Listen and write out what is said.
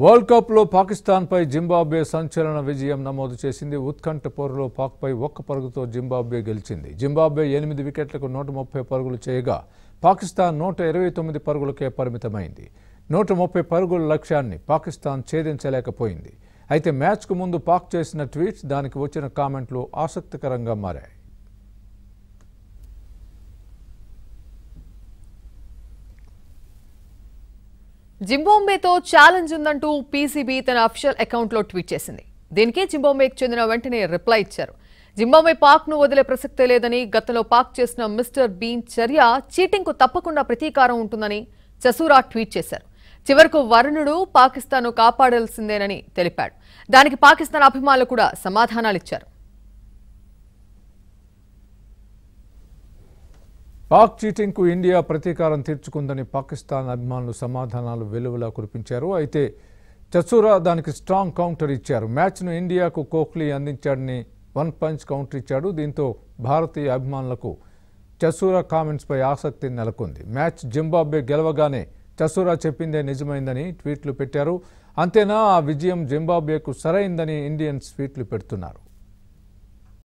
world కప్లో పాకిస్తాన్పై Zimbabwe సంచలన విజయం నమోదు చేసింది ఉత్కంఠ పొరలో పాక్పై ఒక్క పరుగుతో జింబాబ్వే గెలిచింది జింబాబ్వే ఎనిమిది వికెట్లకు నూట ముప్పై పరుగులు చేయగా పాకిస్తాన్ నూట ఇరవై తొమ్మిది పరుగులకే పరిమితమైంది నూట ముప్పై పరుగుల లక్ష్యాన్ని పాకిస్తాన్ ఛేదించలేకపోయింది అయితే మ్యాచ్కు ముందు పాక్ చేసిన ట్వీట్స్ దానికి వచ్చిన కామెంట్లు ఆసక్తికరంగా మారాయి జింబాంబేతో ఛాలెంజ్ ఉందంటూ పీసీబీ తన అఫీషియల్ అకౌంట్లో ట్వీట్ చేసింది దీనికి జింబాంబేకి చెందిన వెంటనే రిప్లై ఇచ్చారు జింబాంబే పాక్ను వదిలే ప్రసక్తే లేదని గతంలో పాక్ చేసిన మిస్టర్ బీన్ చర్య చీటింగ్కు తప్పకుండా ప్రతీకారం ఉంటుందని చసూరా ట్వీట్ చేశారు చివరకు వరుణుడు పాకిస్తాన్ను కాపాడాల్సిందేనని తెలిపాడు దానికి పాకిస్తాన్ అభిమానులు కూడా సమాధానాలిచ్చారు పాక్ చీటింగ్కు ఇండియా ప్రతీకారం తీర్చుకుందని పాకిస్తాన్ అభిమానులు సమాధానాలు వెలువలా కురిపించారు అయితే చసూరా దానికి స్ట్రాంగ్ కౌంటర్ ఇచ్చారు మ్యాచ్ను ఇండియాకు కోహ్లీ అందించాడని వన్ పంచ్ కౌంటర్ ఇచ్చాడు దీంతో భారతీయ అభిమానులకు చసూరా కామెంట్స్పై ఆసక్తి నెలకొంది మ్యాచ్ జింబాబ్వే గెలవగానే చసూరా చెప్పిందే నిజమైందని ట్వీట్లు పెట్టారు అంతేనా ఆ విజయం జింబాబ్వేకు సరైందని ఇండియన్స్ ట్వీట్లు పెడుతున్నారు